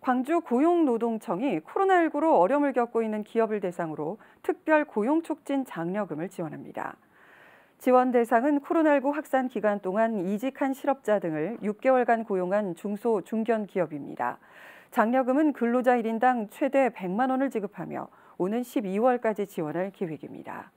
광주 고용노동청이 코로나19로 어려움을 겪고 있는 기업을 대상으로 특별 고용 촉진 장려금을 지원합니다. 지원 대상은 코로나19 확산 기간 동안 이직한 실업자 등을 6개월간 고용한 중소 중견 기업입니다. 장려금은 근로자 1인당 최대 100만 원을 지급하며 오는 12월까지 지원할 계획입니다.